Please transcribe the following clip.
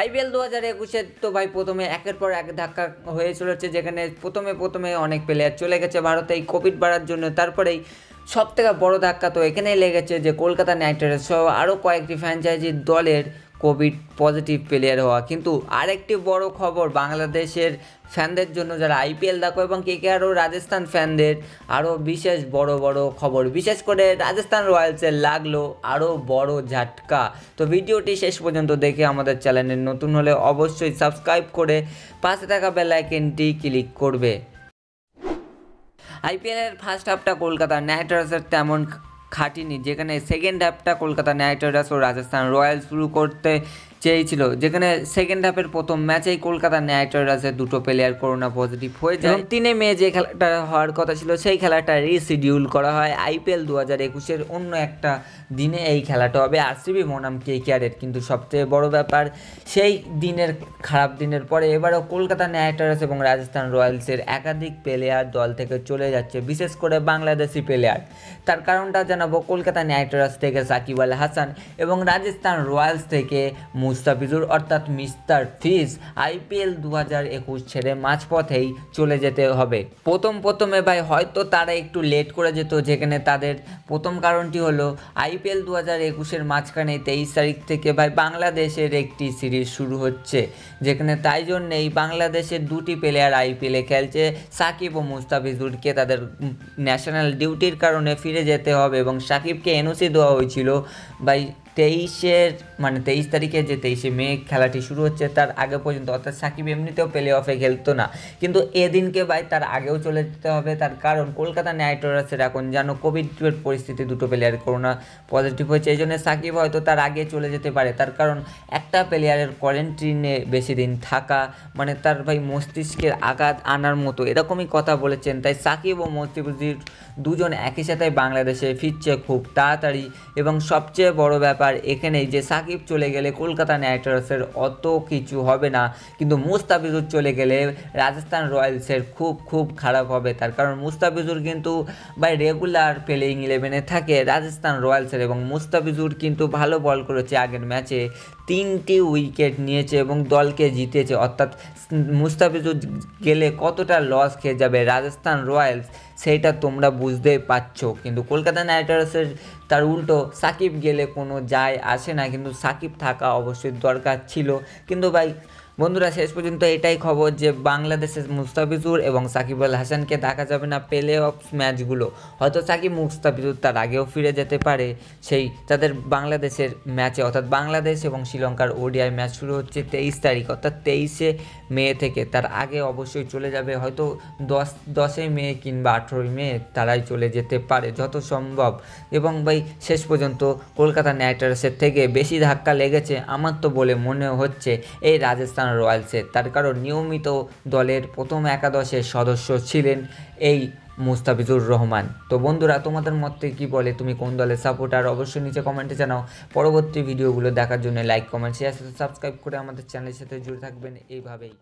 IPL দু হাজার একুশে তো ভাই প্রথমে একের পর এক ধাক্কা হয়ে চলেছে যেখানে প্রথমে প্রথমে অনেক প্লেয়ার চলে গেছে ভারতে এই কোভিড বাড়ার জন্য তারপরেই সব থেকে বড় ধাক্কা তো এখানেই লেগেছে যে কলকাতা নাইট রাইডার্স সহ আরও কয়েকটি ফ্র্যাঞ্চাইজির দলের কোভিড পজিটিভ প্লেয়ার হওয়া কিন্তু আরেকটি বড় খবর বাংলাদেশের ফ্যানদের জন্য যারা আইপিএল দেখো এবং কেকেআর ও রাজস্থান ফ্যানদের আরও বিশেষ বড় বড় খবর বিশেষ করে রাজস্থান রয়্যালসের লাগলো আরও বড় ঝাটকা তো ভিডিওটি শেষ পর্যন্ত দেখে আমাদের চ্যানেলের নতুন হলে অবশ্যই সাবস্ক্রাইব করে পাশে থাকা বেলাইকেনটি ক্লিক করবে আইপিএলের ফার্স্ট হাফটা কলকাতা নাইট রাইডার্সের তেমন খাটিনি যেখানে সেকেন্ড হাফটা কলকাতা নাইট রাইডার্স ও রাজস্থান রয়্যালস শুরু করতে চেয়েছিল যেখানে সেকেন্ড হাফের প্রথম ম্যাচেই কলকাতা নাইট রাইডার্সের দুটো প্লেয়ার করোনা পজিটিভ হয়ে যায় তিনে মে যে খেলাটা হওয়ার কথা ছিল সেই খেলাটা রিশিডিউল করা হয় আইপিএল দু হাজার একুশের অন্য একটা দিনে এই খেলাটা হবে সিবি বনাম কে কেয়ারের কিন্তু সবচেয়ে বড় ব্যাপার সেই দিনের খারাপ দিনের পরে এবারও কলকাতা নাইট রাইডার্স এবং রাজস্থান রয়্যালসের একাধিক প্লেয়ার দল থেকে চলে যাচ্ছে বিশেষ করে বাংলাদেশি প্লেয়ার তার কারণটা জানাবো কলকাতা নাইট রাইডার্স থেকে সাকিব আল হাসান এবং রাজস্থান রয়্যালস থেকে মুস মুস্তাফিজুর অর্থাৎ মিস্টার ফিজ আইপিএল দু হাজার একুশ ছেড়ে মাঝপথেই চলে যেতে হবে প্রথম প্রথমে ভাই হয়তো তারা একটু লেট করে যেত যেখানে তাদের প্রথম কারণটি হলো আইপিএল দু হাজার একুশের মাঝখানে তেইশ তারিখ থেকে ভাই বাংলাদেশের একটি সিরিজ শুরু হচ্ছে যেখানে তাই জন্যেই বাংলাদেশের দুটি প্লেয়ার আইপিএলে খেলছে সাকিব ও মুস্তাফিজুরকে তাদের ন্যাশনাল ডিউটির কারণে ফিরে যেতে হবে এবং সাকিবকে এনওসি দেওয়া হয়েছিল ভাই তেইশের মানে তেইশ তারিখে যে তেইশে মে খেলাটি শুরু হচ্ছে তার আগে পর্যন্ত অর্থাৎ সাকিব এমনিতেও প্লে অফে খেলতো না কিন্তু এদিনকে বাই তার আগেও চলে যেতে হবে তার কারণ কলকাতা নাইট রাইডার্সের এখন যেন কোভিডের পরিস্থিতি দুটো প্লেয়ার করোনা পজিটিভ হয়েছে এই জন্য সাকিব হয়তো তার আগে চলে যেতে পারে তার কারণ একটা প্লেয়ারের কোয়ারেন্টিনে বেশি দিন থাকা মানে তার ভাই মস্তিষ্কের আঘাত আনার মতো এরকমই কথা বলেছেন তাই সাকিব ও মস্তিফুজির দুজন একই সাথে বাংলাদেশে ফিরছে খুব তাড়াতাড়ি এবং সবচেয়ে বড় ব্যাপার ব্যাপার এখানে যে সাকিব চলে গেলে কলকাতা নাইট রাইডার্সের অত কিছু হবে না কিন্তু মুস্তাফিজুর চলে গেলে রাজস্থান রয়্যালসের খুব খুব খারাপ হবে তার কারণ মুস্তাফিজুর কিন্তু বাই রেগুলার প্লেয়িং ইলেভেনে থাকে রাজস্থান রয়্যালসের এবং মুস্তাফিজুর কিন্তু ভালো বল করেছে আগের ম্যাচে তিনটি উইকেট নিয়েছে এবং দলকে জিতেছে অর্থাৎ মুস্তাফিজুর গেলে কতটা লস খেয়ে যাবে রাজস্থান রয়্যালস সেইটা তোমরা বুঝতে পারছো কিন্তু কলকাতা নাইট রাইডার্সের তার উল্টো সাকিব গেলে কোনো যায় আসে না কিন্তু সাকিব থাকা অবশ্যই দরকার ছিল কিন্তু ভাই বন্ধুরা শেষ পর্যন্ত এটাই খবর যে বাংলাদেশের মুস্তাফিজুর এবং সাকিব আল হাসানকে দেখা যাবে না প্লে অফ ম্যাচগুলো হয়তো সাকিব মুস্তাফিজুর তার আগেও ফিরে যেতে পারে সেই তাদের বাংলাদেশের ম্যাচে অর্থাৎ বাংলাদেশ এবং শ্রীলঙ্কার ওডিআই ম্যাচ শুরু হচ্ছে তেইশ তারিখ অর্থাৎ তেইশে মে থেকে তার আগে অবশ্যই চলে যাবে হয়তো দশ দশই মে কিংবা আঠেরোই মে তারাই চলে যেতে পারে যত সম্ভব এবং ভাই শেষ পর্যন্ত কলকাতা নাইট রাইডার্সের থেকে বেশি ধাক্কা লেগেছে আমার তো বলে মনে হচ্ছে এই রাজস্থান রাজস্থান রয়্যালসের তার কারণ নিয়মিত দলের প্রথম একাদশের সদস্য ছিলেন এই মুস্তাফিজুর রহমান তো বন্ধুরা তোমাদের মতে কি বলে তুমি কোন দলের সাপোর্টার অবশ্যই নিচে কমেন্টে জানাও পরবর্তী ভিডিওগুলো দেখার জন্য লাইক কমেন্ট শেয়ার সাথে সাবস্ক্রাইব করে আমাদের চ্যানেলের সাথে জুড়ে থাকবেন এইভাবেই